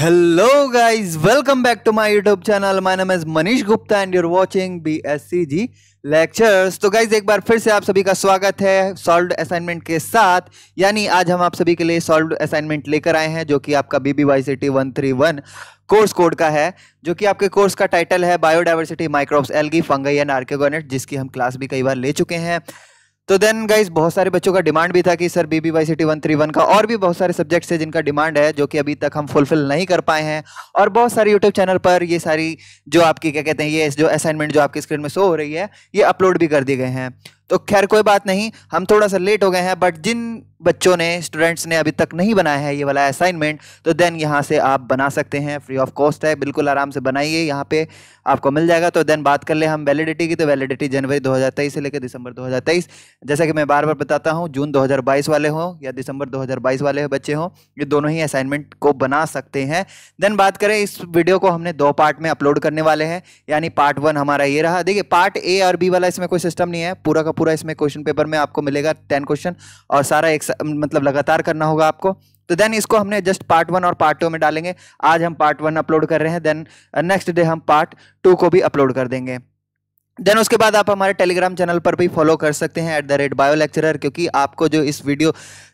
hello guys welcome back to my YouTube channel my name is Manish Gupta and you're watching BSCG lectures तो guys एक बार फिर से आप सभी का स्वागत है सॉल्व असाइनमेंट के साथ यानी आज हम आप सभी के लिए सॉल्व असाइनमेंट लेकर आए हैं जो कि आपका B B Y C T one three one course code का है जो कि आपके कोर्स का टाइटल है biodiversity microbes algae fungi and archegoniate जिसकी हम क्लास भी कई बार ले चुके हैं तो देन गाइज बहुत सारे बच्चों का डिमांड भी था कि sir B B Y C T one three one का और भी बहुत सारे सब्जेक्ट्स है जिनका डिमांड है जो कि अभी तक हम फुलफिल नहीं कर पाए हैं और बहुत सारे यूट्यूब चैनल पर ये सारी जो आपकी क्या कहते हैं ये जो असाइनमेंट जो आपकी स्क्रीन में शो हो रही है ये अपलोड भी कर दिए गए हैं तो खैर कोई बात नहीं हम थोड़ा सा लेट हो गए हैं बट जिन बच्चों ने स्टूडेंट्स ने अभी तक नहीं बनाया है ये वाला असाइनमेंट तो देन यहाँ से आप बना सकते हैं फ्री ऑफ कॉस्ट है बिल्कुल आराम से बनाइए यहाँ पे आपको मिल जाएगा तो देन बात कर ले हम वैलिडिटी की तो वैलिडिटी जनवरी 2023 से लेकर दिसंबर 2023 जैसा कि मैं बार बार बताता हूँ जून 2022 वाले हों या दिसंबर 2022 वाले बच्चे हों ये दोनों ही असाइनमेंट को बना सकते हैं देन बात करें इस वीडियो को हमने दो पार्ट में अपलोड करने वाले हैं यानी पार्ट वन हमारा ये रहा देखिए पार्ट ए और बी वाला इसमें कोई सिस्टम नहीं है पूरा का पूरा इसमें क्वेश्चन पेपर में आपको मिलेगा टेन क्वेश्चन और सारा एक मतलब लगातार करना होगा आपको तो देन इसको हमने जस्ट पार्ट वन और पार्ट टू में डालेंगे आज हम पार्ट वन अपलोड कर रहे हैं देन नेक्स्ट डे हम पार्ट टू को भी अपलोड कर देंगे देन उसके बाद आप हमारे टेलीग्राम चैनल पर भी फॉलो कर सकते हैं at the rate bio lecturer क्योंकि आपको जो इस वीडियो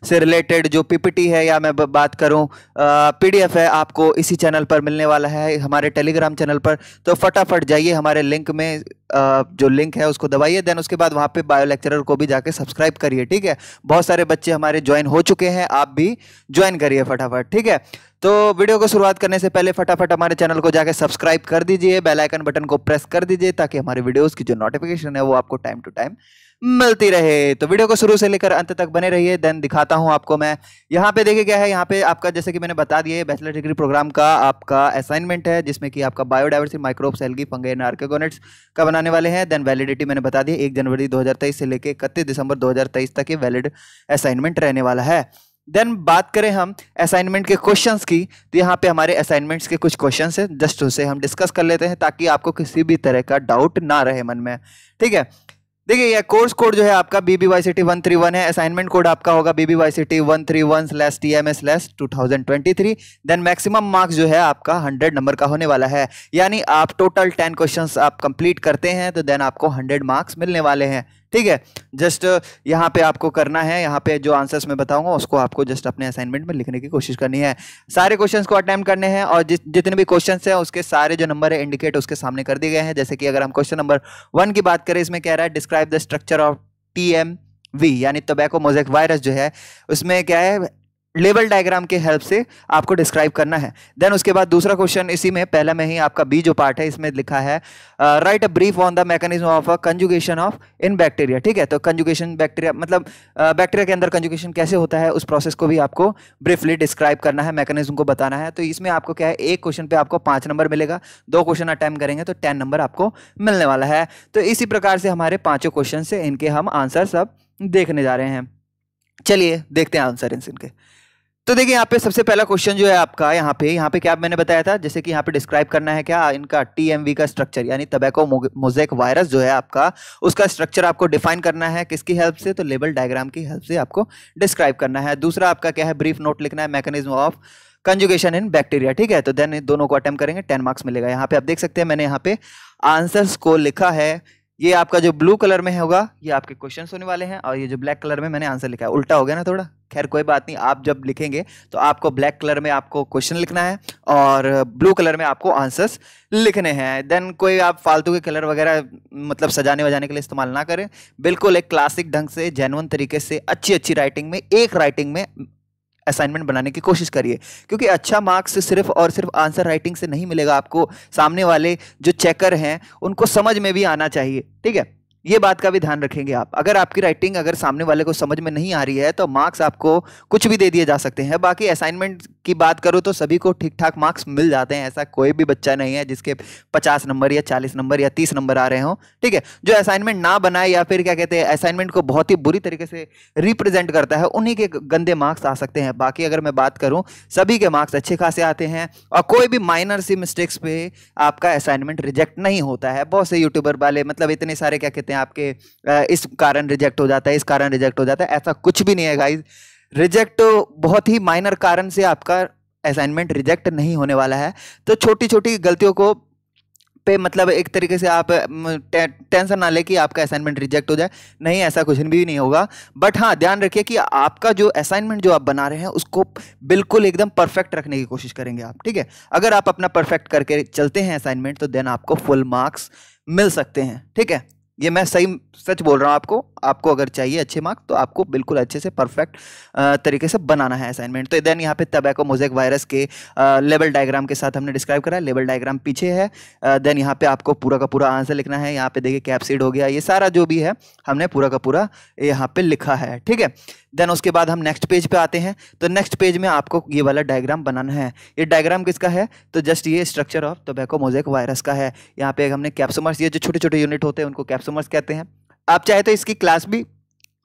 से रिलेटेड जो पीपीटी है या मैं बात करूं पीडीएफ है आपको इसी चैनल पर मिलने वाला है हमारे टेलीग्राम चैनल पर तो फटाफट जाइए हमारे लिंक में आ, जो लिंक है उसको दबाइए देन उसके बाद वहाँ पर बायो लेक्चरर को भी जाके सब्सक्राइब करिए ठीक है बहुत सारे बच्चे हमारे ज्वाइन हो चुके हैं आप भी ज्वाइन करिए फटाफट ठीक है तो वीडियो को शुरुआत करने से पहले फटाफट हमारे चैनल को जाकर सब्सक्राइब कर दीजिए बेल आइकन बटन को प्रेस कर दीजिए ताकि हमारे वीडियोस की जो नोटिफिकेशन है वो आपको टाइम टू टाइम मिलती रहे तो वीडियो को शुरू से लेकर अंत तक बने रहिए देन दिखाता हूं आपको मैं यहाँ पे देखिए क्या है यहाँ पे आपका जैसे कि मैंने बता दिया बैचलर डिग्री प्रोग्राम का आपका असाइनमेंट है जिसमें कि आपका biodiversity microbes algae fungi and archegoniates का बनाने वाले हैं देन वैलिडिटी मैंने बता दी एक जनवरी दो से लेकर इकतीस दिसंबर दो तक ये वैलिड असाइनमेंट रहने वाला है देन बात करें हम असाइनमेंट के क्वेश्चंस की तो यहाँ पे हमारे असाइनमेंट्स के कुछ क्वेश्चंस हैं जस्ट उसे हम डिस्कस कर लेते हैं ताकि आपको किसी भी तरह का डाउट ना रहे मन में ठीक है देखिए यह कोर्स कोड जो है आपका B B Y C T one three one है असाइनमेंट कोड आपका होगा B B Y C T one three one slash T M S slash two thousand twenty three then maximum marks जो है आपका hundred number का होने वाला है यानी आप टोटल टेन क्वेश्चंस आप कंप्लीट करते हैं तो देन आपको हंड्रेड मार्क्स मिलने वाले हैं ठीक है जस्ट uh, यहाँ पे आपको करना है यहाँ पे जो आंसर्स मैं बताऊंगा उसको आपको जस्ट अपने असाइनमेंट में लिखने की कोशिश करनी है सारे क्वेश्चन को अटैम्प्ट करने हैं और जिस जितने भी क्वेश्चन हैं उसके सारे जो नंबर है इंडिकेट उसके सामने कर दिए गए हैं जैसे कि अगर हम क्वेश्चन नंबर वन की बात करें इसमें कह रहा है describe the structure of T M V यानी टोबैको मोजेक वायरस जो है उसमें क्या है लेवल डायग्राम के हेल्प से आपको डिस्क्राइब करना है देन उसके बाद दूसरा क्वेश्चन इसी में पहले में ही आपका बी जो पार्ट है इसमें लिखा है write a brief on the mechanism of a conjugation of in bacteria ठीक है तो कंजुगेशन बैक्टीरिया मतलब बैक्टीरिया uh, के अंदर कंजुगेशन कैसे होता है उस प्रोसेस को भी आपको ब्रीफली डिस्क्राइब करना है मैकेनिज्म को बताना है तो इसमें आपको क्या है एक क्वेश्चन पर आपको पाँच नंबर मिलेगा दो क्वेश्चन अटैम्प करेंगे तो टेन नंबर आपको मिलने वाला है तो इसी प्रकार से हमारे पाँचों क्वेश्चन से इनके हम आंसर सब देखने जा रहे हैं चलिए देखते हैं आंसर इनके तो देखिए यहाँ पे सबसे पहला क्वेश्चन जो है आपका यहाँ पे यहाँ पे क्या मैंने बताया था जैसे कि यहाँ पे डिस्क्राइब करना है क्या इनका टीएमवी का स्ट्रक्चर यानी तबैको मोजेक वायरस जो है आपका उसका स्ट्रक्चर आपको डिफाइन करना है किसकी हेल्प से तो लेबल डायग्राम की हेल्प से आपको डिस्क्राइब करना है दूसरा आपका क्या है ब्रीफ नोट लिखना है mechanism of conjugation in bacteria ठीक है तो देन दोनों को अटैम्प करेंगे टेन मार्क्स मिलेगा यहाँ पे आप देख सकते हैं मैंने यहाँ पे आंसर्स को लिखा है ये आपका जो ब्लू कलर में होगा ये आपके क्वेश्चन होने वाले हैं और ये जो ब्लैक कलर में मैंने आंसर लिखा है उल्टा हो गया ना थोड़ा खैर कोई बात नहीं आप जब लिखेंगे तो आपको ब्लैक कलर में आपको क्वेश्चन लिखना है और ब्लू कलर में आपको आंसर्स लिखने हैं देन कोई आप फालतू के कलर वगैरह मतलब सजाने वजाने के लिए इस्तेमाल ना करें बिल्कुल एक क्लासिक ढंग से जेनवन तरीके से अच्छी अच्छी राइटिंग में एक राइटिंग में असाइनमेंट बनाने की कोशिश करिए क्योंकि अच्छा मार्क्स सिर्फ और सिर्फ आंसर राइटिंग से नहीं मिलेगा आपको सामने वाले जो चेकर हैं उनको समझ में भी आना चाहिए ठीक है ये बात का भी ध्यान रखेंगे आप अगर आपकी राइटिंग अगर सामने वाले को समझ में नहीं आ रही है तो मार्क्स आपको कुछ भी दे दिए जा सकते हैं बाकी असाइनमेंट की बात करो तो सभी को ठीक ठाक मार्क्स मिल जाते हैं ऐसा कोई भी बच्चा नहीं है जिसके पचास नंबर या चालीस नंबर या तीस नंबर आ रहे हो ठीक है जो असाइनमेंट ना बनाए या फिर क्या कहते हैं असाइनमेंट को बहुत ही बुरी तरीके से रिप्रेजेंट करता है उन्हीं के गंदे मार्क्स आ सकते हैं बाकी अगर मैं बात करूँ सभी के मार्क्स अच्छे खासे आते हैं और कोई भी माइनर सी मिस्टेक्स पे आपका असाइनमेंट रिजेक्ट नहीं होता है बहुत से यूट्यूबर वाले मतलब इतने सारे क्या कहते हैं हैं आपके इस कारण रिजेक्ट हो जाता है इस कारण रिजेक्ट हो जाता है ऐसा कुछ भी नहीं है गाइज रिजेक्ट बहुत ही माइनर कारण से आपका असाइनमेंट रिजेक्ट नहीं होने वाला है तो छोटी छोटी गलतियों को पे मतलब एक तरीके से आप टे, टेंशन ना ले कि आपका असाइनमेंट रिजेक्ट हो जाए नहीं ऐसा कुछ भी नहीं होगा बट हाँ ध्यान रखिए कि आपका जो असाइनमेंट जो आप बना रहे हैं उसको बिल्कुल एकदम परफेक्ट रखने की कोशिश करेंगे आप ठीक है अगर आप अपना परफेक्ट करके चलते हैं असाइनमेंट तो देन आपको फुल मार्क्स मिल सकते हैं ठीक है ये मैं सही सच बोल रहा हूँ आपको आपको अगर चाहिए अच्छे मार्क्स तो आपको बिल्कुल अच्छे से परफेक्ट तरीके से बनाना है असाइनमेंट तो देन यहाँ पे तबैको मोजेक वायरस के लेवल डायग्राम के साथ हमने डिस्क्राइब करा लेबल लेवल डायग्राम पीछे है देन यहाँ पे आपको पूरा का पूरा आंसर लिखना है यहाँ पे देखिए कैप्सिड हो गया ये सारा जो भी है हमने पूरा का पूरा यहाँ पे लिखा है ठीक है देन उसके बाद हम नेक्स्ट पेज पे आते हैं तो नेक्स्ट पेज में आपको ये वाला डायग्राम बनाना है ये डायग्राम किसका है तो जस्ट ये structure of tobacco mosaic virus का है यहाँ पे हमने कैप्सोमर्स ये जो छोटे छोटे यूनिट होते हैं उनको कैप्स कस्टमर्स कहते हैं आप चाहे तो इसकी क्लास भी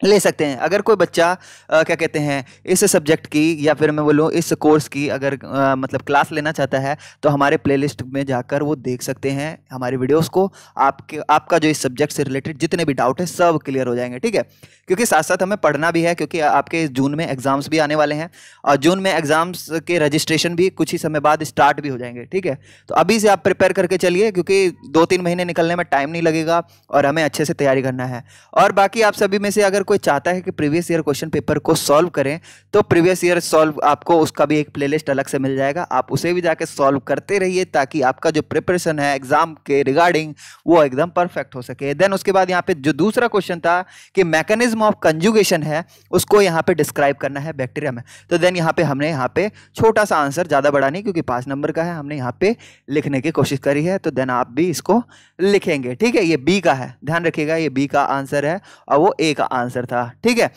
ले सकते हैं अगर कोई बच्चा आ, क्या कहते हैं इस सब्जेक्ट की या फिर मैं बोलूँ इस कोर्स की अगर आ, मतलब क्लास लेना चाहता है तो हमारे प्लेलिस्ट में जाकर वो देख सकते हैं हमारे वीडियोस को आपके आपका जो इस सब्जेक्ट से रिलेटेड जितने भी डाउट हैं सब क्लियर हो जाएंगे ठीक है क्योंकि साथ साथ हमें पढ़ना भी है क्योंकि आपके जून में एग्ज़ाम्स भी आने वाले हैं और जून में एग्ज़ाम्स के रजिस्ट्रेशन भी कुछ ही समय बाद स्टार्ट भी हो जाएंगे ठीक है तो अभी से आप प्रिपेयर करके चलिए क्योंकि दो तीन महीने निकलने में टाइम नहीं लगेगा और हमें अच्छे से तैयारी करना है और बाकी आप सभी में से अगर कोई चाहता है कि प्रीवियस ईयर क्वेश्चन पेपर को सॉल्व करें तो प्रीवियस ईयर सॉल्व आपको उसका भी एक प्लेलिस्ट अलग से मिल जाएगा आप उसे भी जाके सॉल्व करते रहिए ताकि आपका जो प्रिपरेशन है एग्जाम के रिगार्डिंग वो एकदम परफेक्ट हो सके देन उसके बाद यहाँ पे जो दूसरा क्वेश्चन था कि मैकेनिज्म ऑफ कंजुगेशन है उसको यहाँ पे डिस्क्राइब करना है बैक्टीरिया में तो देन यहाँ पे हमने यहाँ पे छोटा सा आंसर ज़्यादा बढ़ा नहीं क्योंकि पाँच नंबर का है हमने यहाँ पे लिखने की कोशिश करी है तो देन आप भी इसको लिखेंगे ठीक है ये बी का है ध्यान रखिएगा ये बी का आंसर है और वो ए का आंसर आंसर था ठीक है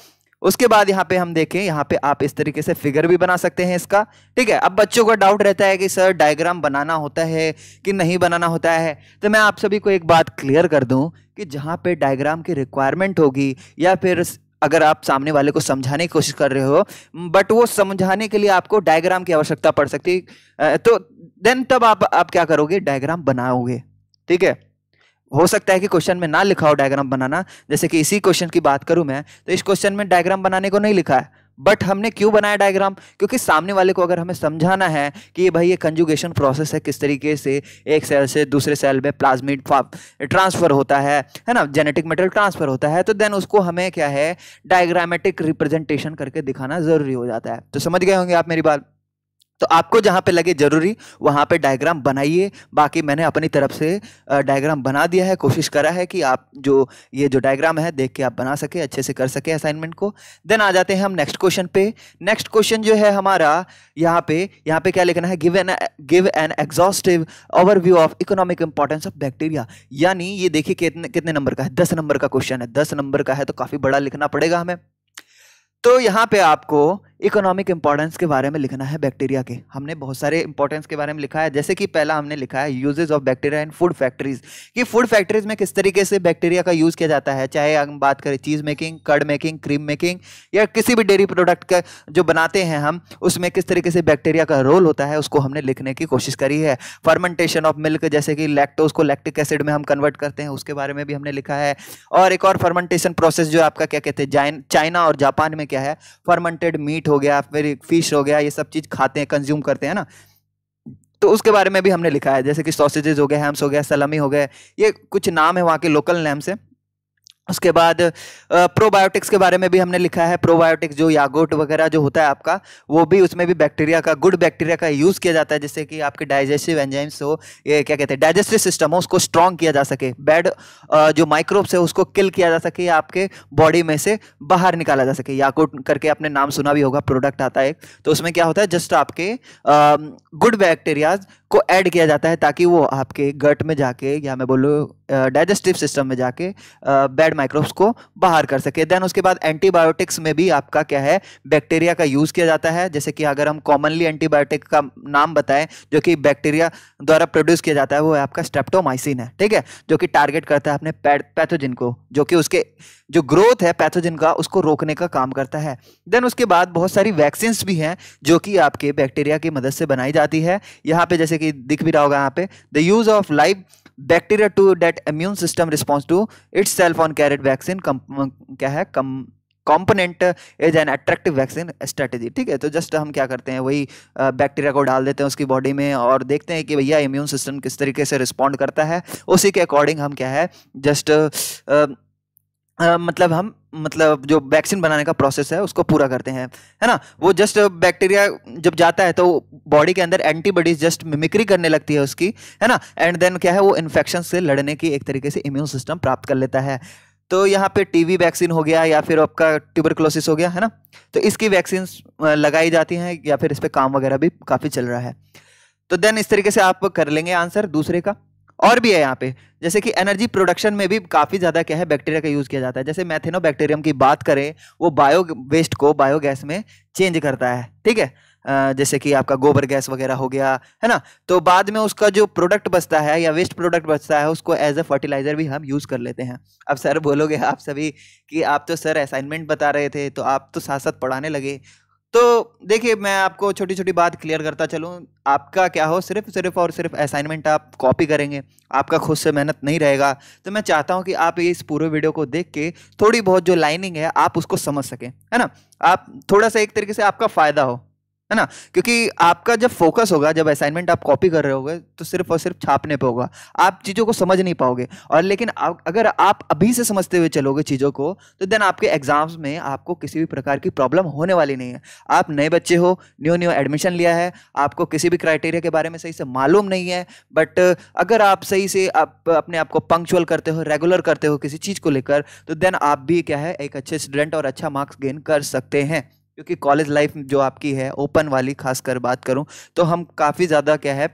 उसके बाद यहाँ पे हम देखें यहाँ पे आप इस तरीके से फिगर भी बना सकते हैं इसका ठीक है अब बच्चों का डाउट रहता है कि सर डायग्राम बनाना होता है कि नहीं बनाना होता है तो मैं आप सभी को एक बात क्लियर कर दूं कि जहाँ पे डायग्राम की रिक्वायरमेंट होगी या फिर अगर आप सामने वाले को समझाने की कोशिश कर रहे हो बट वो समझाने के लिए आपको डायग्राम की आवश्यकता पड़ सकती तो देन तब आप आप क्या करोगे डायग्राम बनाओगे ठीक है हो सकता है कि क्वेश्चन में ना लिखा हो डायग्राम बनाना जैसे कि इसी क्वेश्चन की बात करूं मैं तो इस क्वेश्चन में डायग्राम बनाने को नहीं लिखा है बट हमने क्यों बनाया डायग्राम क्योंकि सामने वाले को अगर हमें समझाना है कि भाई ये कंजुगेशन प्रोसेस है किस तरीके से एक सेल से दूसरे सेल में प्लाज्मिड ट्रांसफ़र होता है है ना जेनेटिक मटेरियल ट्रांसफ़र होता है तो देन उसको हमें क्या है डायग्रामेटिक रिप्रेजेंटेशन करके दिखाना ज़रूरी हो जाता है तो समझ गए होंगे आप मेरी बात तो आपको जहाँ पे लगे ज़रूरी वहाँ पे डायग्राम बनाइए बाकी मैंने अपनी तरफ से डायग्राम बना दिया है कोशिश करा है कि आप जो ये जो डायग्राम है देख के आप बना सके अच्छे से कर सके असाइनमेंट को देन आ जाते हैं हम नेक्स्ट क्वेश्चन पे नेक्स्ट क्वेश्चन जो है हमारा यहाँ पे यहाँ पे क्या लिखना है give an give an exhaustive over of economic importance of bacteria यानी ये देखिए कितने कितने नंबर का है दस नंबर का क्वेश्चन है दस नंबर का है तो काफ़ी बड़ा लिखना पड़ेगा हमें तो यहाँ पे आपको इकोनॉमिक इंपॉर्टेंस के बारे में लिखना है बैक्टीरिया के हमने बहुत सारे इंपॉर्टेंस के बारे में लिखा है जैसे कि पहला हमने लिखा है uses of bacteria in food factories कि फूड फैक्ट्रीज में किस तरीके से बैक्टीरिया का यूज़ किया जाता है चाहे हम बात करें cheese making curd making cream making या किसी भी डेयरी प्रोडक्ट का जो बनाते हैं हम उसमें किस तरीके से बैक्टीरिया का रोल होता है उसको हमने लिखने की कोशिश करी है फर्मेंटेशन ऑफ मिल्क जैसे कि लैक्टोज को लैक्टिक एसिड में हम कन्वर्ट करते हैं उसके बारे में भी हमने लिखा है और एक और फर्मेंटेशन प्रोसेस जो आपका क्या कहते हैं चाइना और जापान में क्या है फर्मेंटेड मीट हो गया फिर फिश हो गया ये सब चीज़ खाते हैं कंज्यूम करते हैं ना तो उसके बारे में भी हमने लिखा है जैसे कि सॉसेजेज हो गए हैम्स हो गया सलमी हो गए ये कुछ नाम है वहाँ के लोकल नेम्स है उसके बाद प्रोबायोटिक्स के बारे में भी हमने लिखा है प्रोबायोटिक्स जो यागोट वगैरह जो होता है आपका वो भी उसमें भी बैक्टीरिया का गुड बैक्टीरिया का यूज़ किया जाता है जिससे कि आपके डाइजेस्टिव एंजाइम्स हो ये क्या कहते हैं डाइजेस्टिव सिस्टम हो उसको स्ट्रॉन्ग किया जा सके बैड जो माइक्रोब्स है उसको किल किया जा सके या आपके बॉडी में से बाहर निकाला जा सके यागोट करके आपने नाम सुना भी होगा प्रोडक्ट आता है तो उसमें क्या होता है जस्ट आपके गुड बैक्टीरियाज को ऐड किया जाता है ताकि वो आपके गट में जाके या मैं बोलूँ डाइजेस्टिव सिस्टम में जाके बैड माइक्रोब्स को बाहर कर सके देन उसके बाद एंटीबायोटिक्स में भी आपका क्या है बैक्टीरिया का यूज़ किया जाता है जैसे कि अगर हम कॉमनली एंटीबायोटिक का नाम बताएं जो कि बैक्टीरिया द्वारा प्रोड्यूस किया जाता है वो है आपका स्टेप्टोमाइसिन है ठीक है जो कि टारगेट करता है अपने पैथोजिन को जो कि उसके जो ग्रोथ है पैथोजिन का उसको रोकने का काम करता है देन उसके बाद बहुत सारी वैक्सीन्स भी हैं जो कि आपके बैक्टीरिया की मदद से बनाई जाती है यहाँ पे जैसे कि दिख भी रहा होगा यहाँ पे the use of live bacteria to date that immune system to to itself on carrot vaccine um, क्या है come component is an attractive vaccine strategy ठीक है तो जस्ट हम क्या करते हैं वही बैक्टीरिया uh, को डाल देते हैं उसकी बॉडी में और देखते हैं कि भैया इम्यून सिस्टम किस तरीके से रिस्पॉन्ड करता है उसी के अकॉर्डिंग हम क्या है जस्ट मतलब हम मतलब जो वैक्सीन बनाने का प्रोसेस है उसको पूरा करते हैं है ना वो जस्ट बैक्टीरिया जब जाता है तो बॉडी के अंदर एंटीबॉडीज जस्ट मिमिक्री करने लगती है उसकी है ना एंड देन क्या है वो इन्फेक्शन से लड़ने की एक तरीके से इम्यून सिस्टम प्राप्त कर लेता है तो यहाँ पे टीवी वैक्सीन हो गया या फिर आपका ट्यूबरक्लोसिस हो गया है ना तो इसकी वैक्सीन लगाई जाती हैं या फिर इस पर काम वगैरह भी काफ़ी चल रहा है तो देन इस तरीके से आप कर लेंगे आंसर दूसरे का और भी है यहाँ पे जैसे कि एनर्जी प्रोडक्शन में भी काफ़ी ज़्यादा क्या है बैक्टीरिया का यूज़ किया जाता है जैसे मैथेनो बैक्टीरियम की बात करें वो बायो वेस्ट को बायोगैस में चेंज करता है ठीक है जैसे कि आपका गोबर गैस वगैरह हो गया है ना तो बाद में उसका जो प्रोडक्ट बचता है या वेस्ट प्रोडक्ट बचता है उसको एज अ फर्टिलाइज़र भी हम यूज़ कर लेते हैं अब सर बोलोगे आप सभी कि आप तो सर असाइनमेंट बता रहे थे तो आप तो साथ साथ पढ़ाने लगे तो देखिए मैं आपको छोटी छोटी बात क्लियर करता चलूँ आपका क्या हो सिर्फ सिर्फ और सिर्फ असाइनमेंट आप कॉपी करेंगे आपका खुद से मेहनत नहीं रहेगा तो मैं चाहता हूँ कि आप इस पूरे वीडियो को देख के थोड़ी बहुत जो लाइनिंग है आप उसको समझ सकें है ना आप थोड़ा सा एक तरीके से आपका फ़ायदा हो है ना क्योंकि आपका जब फोकस होगा जब असाइनमेंट आप कॉपी कर रहे होगे तो सिर्फ और सिर्फ छापने पे होगा आप चीज़ों को समझ नहीं पाओगे और लेकिन अगर आप अभी से समझते हुए चलोगे चीज़ों को तो देन आपके एग्जाम्स में आपको किसी भी प्रकार की प्रॉब्लम होने वाली नहीं है आप नए बच्चे हो न्यू न्यू एडमिशन लिया है आपको किसी भी क्राइटेरिया के बारे में सही से मालूम नहीं है बट अगर आप सही से आप अपने आप को पंक्चुअल करते हो रेगुलर करते हो किसी चीज़ को लेकर तो देन आप भी क्या है एक अच्छे स्टूडेंट और अच्छा मार्क्स गेन कर सकते हैं क्योंकि कॉलेज लाइफ जो आपकी है ओपन वाली खासकर बात करूँ तो हम काफ़ी ज़्यादा क्या है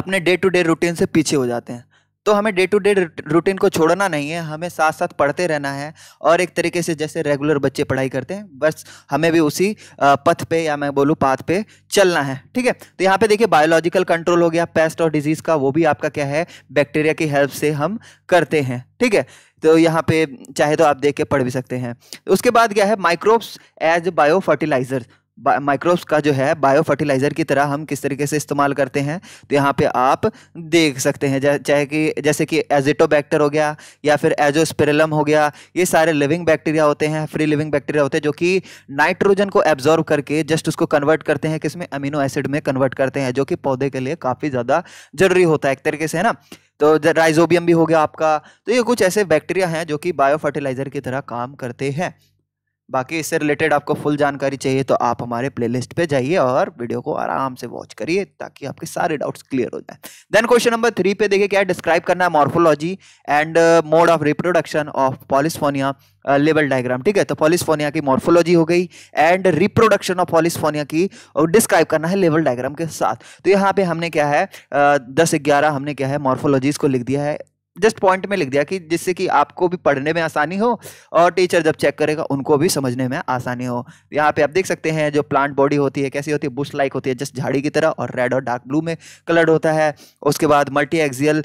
अपने डे टू डे रूटीन से पीछे हो जाते हैं तो हमें डे टू डे रूटीन को छोड़ना नहीं है हमें साथ साथ पढ़ते रहना है और एक तरीके से जैसे रेगुलर बच्चे पढ़ाई करते हैं बस हमें भी उसी पथ पे या मैं बोलूँ पाथ पे चलना है ठीक है तो यहाँ पे देखिए बायोलॉजिकल कंट्रोल हो गया पेस्ट और डिजीज़ का वो भी आपका क्या है बैक्टीरिया की हेल्प से हम करते हैं ठीक है तो यहाँ पे चाहे तो आप देख के पढ़ भी सकते हैं उसके बाद क्या है microbes as bio fertiliser microbes का जो है बायो फर्टिलाइज़र की तरह हम किस तरीके से इस्तेमाल करते हैं तो यहाँ पे आप देख सकते हैं चाहे कि जैसे कि एजिटोबैक्टर हो गया या फिर एजोस्पेरलम हो गया ये सारे लिविंग बैक्टीरिया होते हैं फ्री लिविंग बैक्टीरिया होते हैं जो कि नाइट्रोजन को एब्जॉर्व करके जस्ट उसको कन्वर्ट करते हैं किसमें अमीनो एसिड में कन्वर्ट करते हैं जो कि पौधे के लिए काफ़ी ज़्यादा ज़रूरी होता है एक तरीके से है ना तो राइजोबियम भी हो गया आपका तो ये कुछ ऐसे बैक्टीरिया हैं जो कि बायो फर्टिलाइज़र की तरह काम करते हैं बाकी इससे रिलेटेड आपको फुल जानकारी चाहिए तो आप हमारे प्लेलिस्ट पे जाइए और वीडियो को आराम से वॉच करिए ताकि आपके सारे डाउट्स क्लियर हो जाए देन क्वेश्चन नंबर थ्री पे देखिए क्या डिस्क्राइब करना है morphology and mode of reproduction of polysiphonia level diagram ठीक है तो पॉलिसफोनिया की मॉर्फोलॉजी हो गई एंड रिप्रोडक्शन ऑफ पॉलिसफोनिया की और uh, डिस्क्राइब करना है लेवल डायग्राम के साथ तो यहाँ पे हमने क्या है uh, दस ग्यारह हमने क्या है मॉर्फोलॉजीज को लिख दिया है जस्ट पॉइंट में लिख दिया कि जिससे कि आपको भी पढ़ने में आसानी हो और टीचर जब चेक करेगा उनको भी समझने में आसानी हो यहाँ पे आप देख सकते हैं जो प्लांट बॉडी होती है कैसी होती है बुश लाइक होती है जस्ट झाड़ी की तरह और रेड और डार्क ब्लू में कलर्ड होता है उसके बाद मल्टी एक्जियल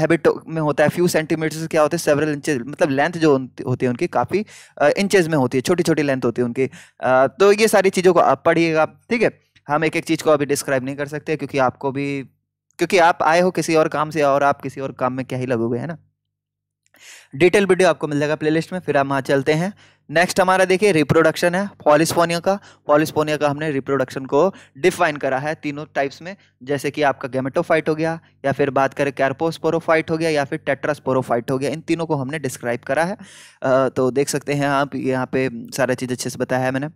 हैबिट में होता है फ्यू सेंटीमीटर्स क्या होते हैं सेवरल इंचज मतलब लेंथ जो होती है उनकी काफ़ी इंचेज में होती है छोटी छोटी लेंथ होती है उनकी तो ये सारी चीज़ों को आप पढ़िएगा ठीक है हम एक एक चीज़ को अभी डिस्क्राइब नहीं कर सकते क्योंकि आपको भी क्योंकि आप आए हो किसी और काम से और आप किसी और काम में क्या ही लगोगे है ना डिटेल वीडियो आपको मिल जाएगा प्लेलिस्ट में फिर हम वहाँ चलते हैं नेक्स्ट हमारा देखिए रिप्रोडक्शन है पॉलिस्पोनिया का पॉलिस्पोनिया का हमने रिप्रोडक्शन को डिफाइन करा है तीनों टाइप्स में जैसे कि आपका गैमेटोफाइट हो गया या फिर बात करें कैरपोस्पोरोफाइट हो गया या फिर टेट्रास्पोरोफाइट हो गया इन तीनों को हमने डिस्क्राइब करा है तो देख सकते हैं आप यहाँ पे सारा चीज़ अच्छे से बताया है मैंने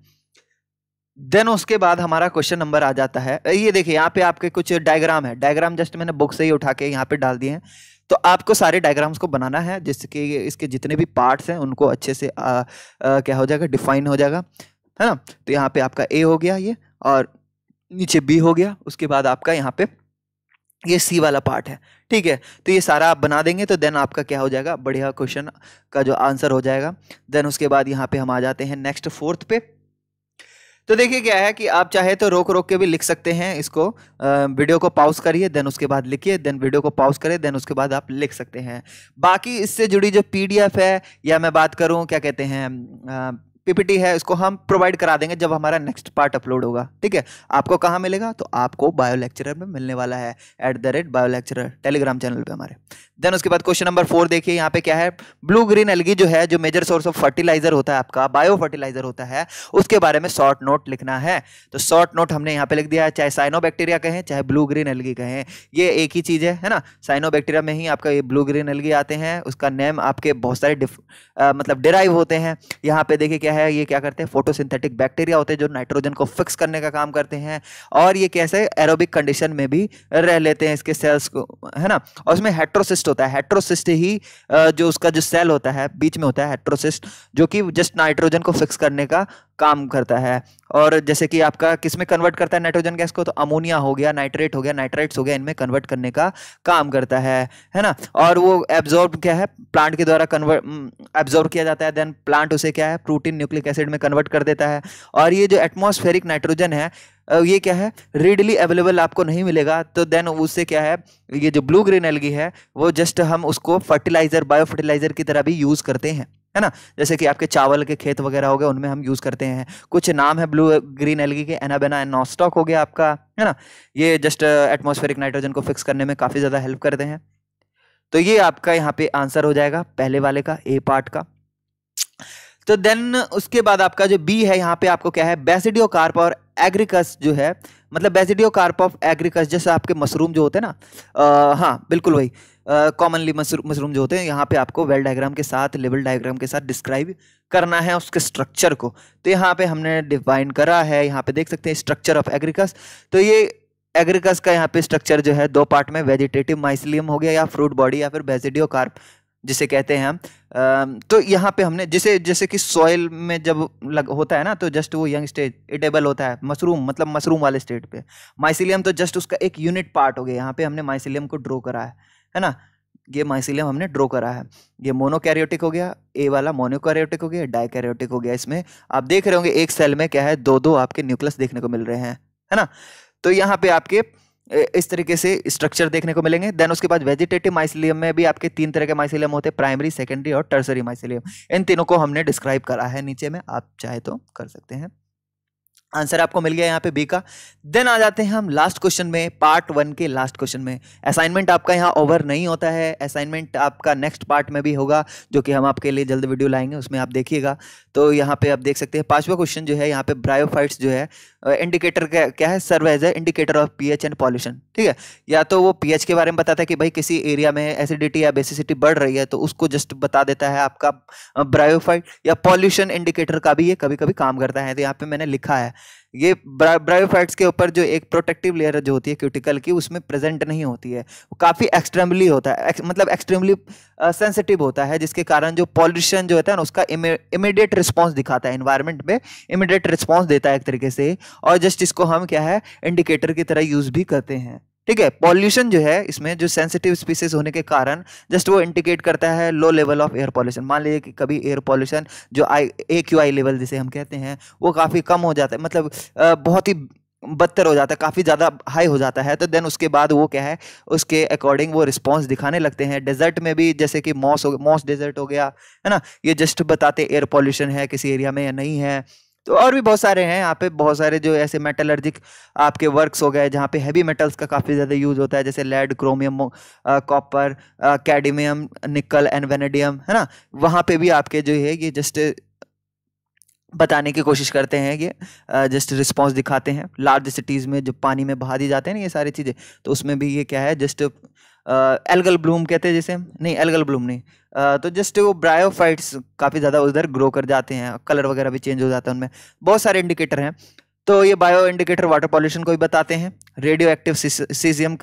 देन उसके बाद हमारा क्वेश्चन नंबर आ जाता है ये देखिए यहाँ पे आपके कुछ डायग्राम है डायग्राम जस्ट मैंने बुक से ही उठा के यहाँ पे डाल दिए हैं तो आपको सारे डायग्राम्स को बनाना है जिसके इसके जितने भी पार्ट्स हैं उनको अच्छे से आ, आ, क्या हो जाएगा डिफाइन हो जाएगा है ना तो यहाँ पे आपका ए हो गया ये और नीचे बी हो गया उसके बाद आपका यहाँ पे ये सी वाला पार्ट है ठीक है तो ये सारा आप बना देंगे तो देन आपका क्या हो जाएगा बढ़िया क्वेश्चन का जो आंसर हो जाएगा देन उसके बाद यहाँ पे हम आ जाते हैं नेक्स्ट फोर्थ पे तो देखिए क्या है कि आप चाहे तो रोक रोक के भी लिख सकते हैं इसको वीडियो को पॉज करिए देन उसके बाद लिखिए देन वीडियो को पॉज करिए देन उसके बाद आप लिख सकते हैं बाकी इससे जुड़ी जो पीडीएफ है या मैं बात करूँ क्या कहते हैं पीपीटी है इसको हम प्रोवाइड करा देंगे जब हमारा नेक्स्ट पार्ट अपलोड होगा ठीक है आपको कहाँ मिलेगा तो आपको बायो लेक्चरर में मिलने वाला है at the rate bio lecturer Telegram channel पे हमारे देन उसके बाद क्वेश्चन नंबर फोर देखिए यहाँ पे क्या है ब्लू ग्रीन एलगी जो है जो मेजर सोर्स ऑफ फर्टिलाइजर होता है आपका बायो फर्टिलाइजर होता है उसके बारे में शॉर्ट नोट लिखना है तो शॉर्ट नोट हमने यहाँ पे लिख दिया है चाहे साइनोबैक्टीरिया कहें चाहे ब्लू ग्रीन एलगी कहें ये एक ही चीज़ है है ना साइनोबैक्टीरिया में ही आपका ये ब्लू ग्रीन एलगी आते हैं उसका नेम आपके बहुत सारे मतलब डिराइव होते हैं यहाँ पे देखिए क्या बैक्टीरिया है ये क्या करते हैं फोटोसिंथेटिक बैक्टीरिया होते हैं जो नाइट्रोजन को फिक्स करने का काम करते हैं और ये कैसे एरोबिक कंडीशन में भी रह लेते हैं इसके सेल्स को है ना और उसमें हेट्रोसिस्ट होता है हेट्रोसिस्ट ही जो उसका जो सेल होता है बीच में होता है हेट्रोसिस्ट जो कि जस्ट नाइट्रोजन को फिक्स करने का काम करता है और जैसे कि आपका किस में कन्वर्ट करता है नाइट्रोजन गैस को तो अमोनिया हो गया नाइट्रेट हो गया नाइट्राइट्स हो गया इनमें कन्वर्ट करने का काम करता है है ना और वो एब्जॉर्ब क्या है प्लांट के द्वारा कन्वर्ट एब्जॉर्ब किया जाता है देन प्लांट उसे क्या है प्रोटीन न्यूक्लिक एसिड में कन्वर्ट कर देता है और ये जो एटमोस्फेरिक नाइट्रोजन है ये क्या है रीडली अवेलेबल आपको नहीं मिलेगा तो देन उससे क्या है ये जो ब्लू ग्रीन एलगी है वो जस्ट हम उसको फर्टिलाइज़र बायो फर्टिलाइज़र की तरह भी यूज़ करते हैं है ना जैसे कि आपके चावल के खेत वगैरह हो गए उनमें हम यूज़ करते हैं कुछ नाम है ब्लू ग्रीन एलगी के एनाबेना एनोस्टॉक हो गया आपका है ना ये जस्ट एटमोस्फेरिक नाइट्रोजन को फिक्स करने में काफ़ी ज़्यादा हेल्प करते हैं तो ये आपका यहाँ पे आंसर हो जाएगा पहले वाले का ए पार्ट का तो देन उसके बाद आपका जो बी है यहाँ पे आपको क्या है बेसिडियो कार्प और एग्रिकस जो है मतलब बेसिडियो कार्प ऑफ एग्रिकस जैसे आपके मशरूम जो होते हैं ना आ, हाँ बिल्कुल वही कॉमनली मशरूम जो होते हैं यहाँ पे आपको वेल डायग्राम के साथ लेवल डायग्राम के साथ डिस्क्राइब करना है उसके स्ट्रक्चर को तो यहाँ पे हमने डिफाइन करा है यहाँ पे देख सकते हैं स्ट्रक्चर ऑफ एग्रीकस तो ये एग्रीकस का यहाँ पे स्ट्रक्चर जो है दो पार्ट में वेजिटेटिव माइसिलियम हो गया या फ्रूट बॉडी या फिर बेजिडियो कार्प जिसे कहते हैं हम तो यहाँ पे हमने जिसे जैसे कि सॉयल में जब लग होता है ना तो जस्ट वो यंग स्टेज इटेबल होता है मशरूम मतलब मशरूम वाले स्टेट पे माइसिलियम तो जस्ट उसका एक यूनिट पार्ट हो गया यहाँ पे हमने माइसिलियम को ड्रॉ करा है है ना ये माइसिलियम हमने ड्रॉ करा है ये मोनोकैरियोटिक हो गया ए वाला मोनोकैरियोटिक हो गया डाइकैरियोटिक हो गया इसमें आप देख रहे होंगे एक सेल में क्या है दो दो आपके न्यूक्लियस देखने को मिल रहे हैं है ना तो यहाँ पे आपके इस तरीके से स्ट्रक्चर देखने को मिलेंगे देन उसके बाद वेजिटेटिव माइसिलियम में भी आपके तीन तरह के माइसिलियम होते हैं प्राइमरी सेकेंडरी और टर्सरी माइसिलियम इन तीनों को हमने डिस्क्राइब करा है नीचे में आप चाहे तो कर सकते हैं आंसर आपको मिल गया यहाँ पे बी का देन आ जाते हैं हम लास्ट क्वेश्चन में पार्ट वन के लास्ट क्वेश्चन में असाइनमेंट आपका यहाँ ओवर नहीं होता है असाइनमेंट आपका नेक्स्ट पार्ट में भी होगा जो कि हम आपके लिए जल्द वीडियो लाएंगे उसमें आप देखिएगा तो यहाँ पे आप देख सकते हैं पांचवा क्वेश्चन जो है यहाँ पे ब्रायोफाइट्स जो है इंडिकेटर क्या, क्या है serve as a indicator of P and pollution ठीक है या तो वो पी के बारे में बताता है कि भाई किसी एरिया में एसिडिटी या बेसिसिटी बढ़ रही है तो उसको जस्ट बता देता है आपका ब्रायोफाइट या पॉल्यूशन इंडिकेटर का भी ये कभी कभी काम करता है तो यहाँ पे मैंने लिखा है ये ब्रायोफाइट्स के ऊपर जो एक प्रोटेक्टिव लेयर जो होती है क्यूटिकल की उसमें प्रेजेंट नहीं होती है वो काफ़ी एक्सट्रीमली होता है एक, मतलब एक्सट्रीमली सेंसिटिव होता है जिसके कारण जो पॉल्यूशन जो होता है ना उसका इमीडिएट रिस्पॉन्स दिखाता है इन्वायरमेंट में इमीडिएट रिस्पॉन्स देता है एक तरीके से और जस्ट इसको हम क्या है इंडिकेटर की तरह यूज़ भी करते हैं ठीक है पॉल्यूशन जो है इसमें जो सेंसिटिव स्पीसीज होने के कारण जस्ट वो इंडिकेट करता है low level of air pollution मान लीजिए कि कभी एयर पॉल्यूशन जो आई ए क्यू आई लेवल जिसे हम कहते हैं वो काफ़ी कम हो जाता है मतलब बहुत ही बदतर हो जाता है काफ़ी ज़्यादा हाई हो जाता है तो देन उसके बाद वो क्या है उसके अकॉर्डिंग वो रिस्पॉन्स दिखाने लगते हैं डेजर्ट में भी जैसे कि मॉस हो मॉस डेजर्ट हो गया है ना ये जस्ट बताते एयर पॉल्यूशन है किसी एरिया में या नहीं है तो और भी बहुत सारे हैं यहाँ पे बहुत सारे जो ऐसे मेटलर्जिक आपके वर्क्स हो गए जहाँ पे हैवी मेटल्स का काफ़ी ज़्यादा यूज़ होता है जैसे lead chromium copper cadmium nickel and vanadium है ना वहाँ पे भी आपके जो है ये जस्ट बताने की कोशिश करते हैं ये जस्ट रिस्पॉन्स दिखाते हैं लार्ज सिटीज़ में जो पानी में बहा दी जाते हैं ना ये सारी चीज़ें तो उसमें भी ये क्या है जस्ट एल्गल ब्लूम कहते हैं जैसे नहीं एल्गल ब्लूम नहीं आ, तो जस्ट वो ब्रायोफाइट्स काफ़ी ज़्यादा उधर ग्रो कर जाते हैं कलर वगैरह भी चेंज हो जाता है उनमें बहुत सारे इंडिकेटर हैं तो ये बायो इंडिकेटर वाटर पॉल्यूशन को भी बताते हैं रेडियो एक्टिव सीजियम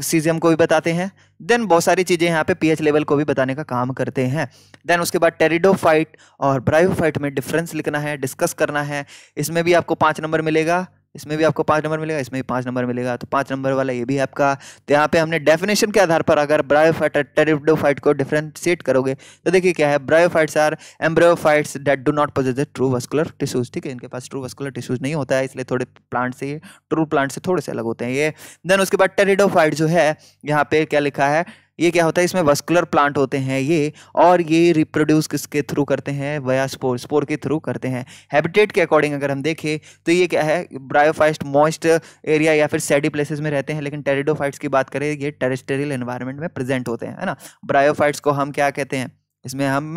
सीजियम को भी बताते हैं देन बहुत सारी चीज़ें यहाँ पे पीएच लेवल को भी बताने का काम करते हैं देन उसके बाद टेरिडोफाइट और ब्रायोफाइट में डिफरेंस लिखना है डिस्कस करना है इसमें भी आपको पाँच नंबर मिलेगा इसमें भी आपको पाँच नंबर मिलेगा इसमें भी पाँच नंबर मिलेगा तो पाँच नंबर वाला ये भी आपका तो यहाँ पे हमने डेफिनेशन के आधार पर अगर ब्रायोफाइट को डिफ्रेंशिएट करोगे तो देखिए क्या है bryophytes are embryophytes that do not possess true vascular tissues ठीक है इनके पास ट्रू वस्कुलर टिश्यूज नहीं होता है इसलिए थोड़े प्लांट से ट्रू प्लांट से थोड़े से अलग होते हैं ये देन उसके बाद टेरिडोफाइट जो है यहाँ पे क्या लिखा है ये क्या होता है इसमें वस्कुलर प्लांट होते हैं ये और ये रिप्रोड्यूस किसके थ्रू करते हैं वया स्पोर स्पोर के थ्रू करते हैं हैबिटेट के अकॉर्डिंग अगर हम देखें तो ये क्या है ब्रायोफाइस्ट मॉइस्ट एरिया या फिर सैडी प्लेसेस में रहते हैं लेकिन टेरिडोफाइट्स की बात करें ये टेरेस्टेरियल एन्वायरमेंट में प्रेजेंट होते हैं है ना ब्रायोफाइट्स को हम क्या कहते हैं इसमें हम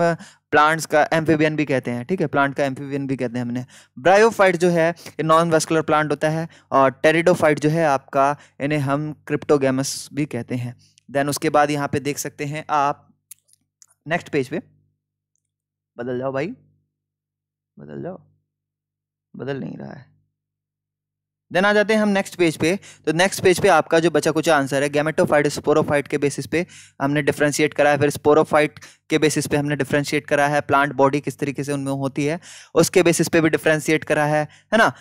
प्लांट्स का एम्फीबियन भी कहते हैं ठीक है प्लांट का एम्फीबियन भी कहते हैं हमने ब्रायोफाइट जो है ये नॉन वेस्कुलर प्लांट होता है और टेरिडोफाइट जो है आपका इन्हें हम क्रिप्टोगेमस भी कहते हैं देन उसके बाद यहाँ पे देख सकते हैं आप नेक्स्ट पेज पे बदल जाओ भाई बदल जाओ बदल नहीं रहा है देन आ जाते हैं हम नेक्स्ट पेज पे तो नेक्स्ट पेज पे आपका जो बचा कुछ आंसर है गैमेटोफाइट स्पोरोफाइट के बेसिस पे हमने डिफ्रेंशिएट करा है फिर स्पोरोफाइट के बेसिस पे हमने डिफ्रेंशिएट करा है प्लांट बॉडी किस तरीके से उनमें होती है उसके बेसिस पे भी डिफ्रेंशिएट करा है है ना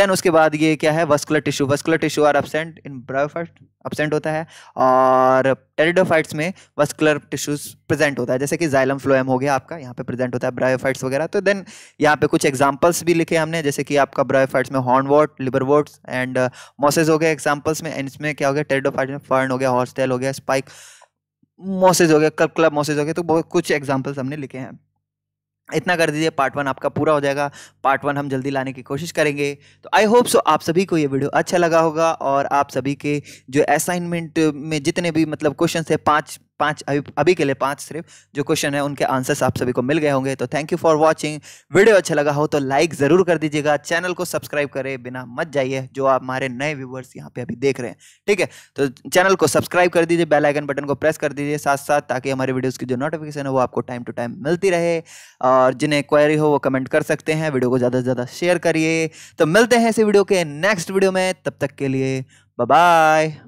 देन उसके बाद ये क्या है vascular tissue vascular tissue are absent in bryophyte absent होता है और टेरिडोफाइट्स में वस्कुलर टिश्यूज प्रेजेंट होता है जैसे कि जाइलम फ्लोएम हो गया आपका यहाँ पे प्रेजेंट होता है ब्रायोफाइट्स वगैरह तो देन यहाँ पे कुछ एग्जाम्पल्स भी लिखे हमने जैसे कि आपका ब्रायोफाइट्स में हॉर्न वोट एंड मोसेज हो गए एग्जाम्पल्स में एंड इसमें क्या हो गया टेरिडोफाइट में फर्न हो गया हॉर्सटेल हो गया स्पाइक मोसेज हो गया कल क्लब मोसेज हो गया तो बहुत कुछ एग्जाम्पल्स हमने लिखे हैं इतना कर दीजिए पार्ट वन आपका पूरा हो जाएगा पार्ट वन हम जल्दी लाने की कोशिश करेंगे तो आई होप सो आप सभी को ये वीडियो अच्छा लगा होगा और आप सभी के जो असाइनमेंट में जितने भी मतलब क्वेश्चन है पाँच पांच अभी अभी के लिए पांच सिर्फ जो क्वेश्चन है उनके आंसर्स आप सभी को मिल गए होंगे तो thank you for watching video अच्छा लगा हो तो लाइक ज़रूर कर दीजिएगा चैनल को सब्सक्राइब करें बिना मत जाइए जो आप हमारे नए व्यूवर्स यहाँ पे अभी देख रहे हैं ठीक है तो चैनल को सब्सक्राइब कर दीजिए बेल आइकन बटन को प्रेस कर दीजिए साथ साथ ताकि हमारे वीडियोज़ की जो नोटिफिकेशन है वो आपको टाइम टू टाइम मिलती रहे और जिन्हें क्वायरी हो वो कमेंट कर सकते हैं वीडियो को ज़्यादा से ज़्यादा शेयर करिए तो मिलते हैं इसी वीडियो के नेक्स्ट वीडियो में तब तक के लिए बाय